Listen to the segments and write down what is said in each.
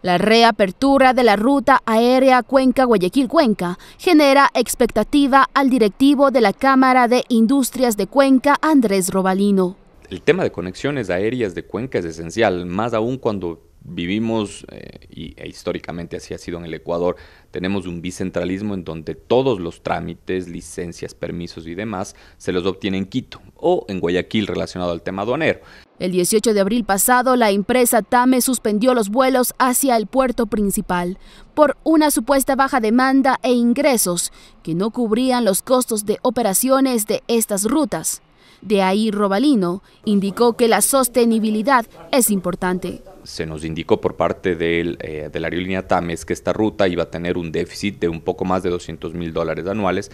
La reapertura de la ruta aérea Cuenca-Guayaquil-Cuenca genera expectativa al directivo de la Cámara de Industrias de Cuenca, Andrés Robalino. El tema de conexiones aéreas de Cuenca es esencial, más aún cuando vivimos, eh, y e históricamente así ha sido en el Ecuador, tenemos un bicentralismo en donde todos los trámites, licencias, permisos y demás se los obtiene en Quito o en Guayaquil relacionado al tema aduanero. El 18 de abril pasado, la empresa TAME suspendió los vuelos hacia el puerto principal por una supuesta baja demanda e ingresos que no cubrían los costos de operaciones de estas rutas. De ahí Robalino indicó que la sostenibilidad es importante. Se nos indicó por parte eh, de la aerolínea Tames que esta ruta iba a tener un déficit de un poco más de 200 mil dólares anuales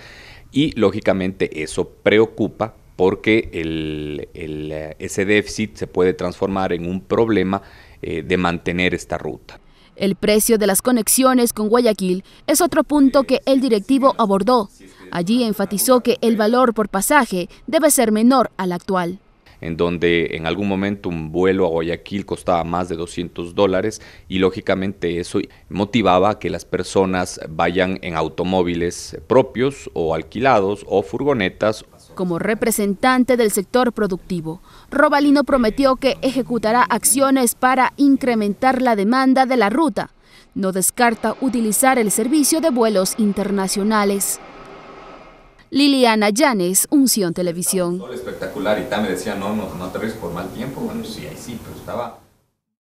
y lógicamente eso preocupa porque eh, ese déficit se puede transformar en un problema eh, de mantener esta ruta. El precio de las conexiones con Guayaquil es otro punto que el directivo abordó. Allí enfatizó que el valor por pasaje debe ser menor al actual en donde en algún momento un vuelo a Guayaquil costaba más de 200 dólares y lógicamente eso motivaba que las personas vayan en automóviles propios o alquilados o furgonetas como representante del sector productivo, Robalino prometió que ejecutará acciones para incrementar la demanda de la ruta. No descarta utilizar el servicio de vuelos internacionales. Liliana Llanes, Unción Televisión. Espectacular, y decía, no, no, por mal tiempo. Bueno, sí, ahí sí, pero estaba...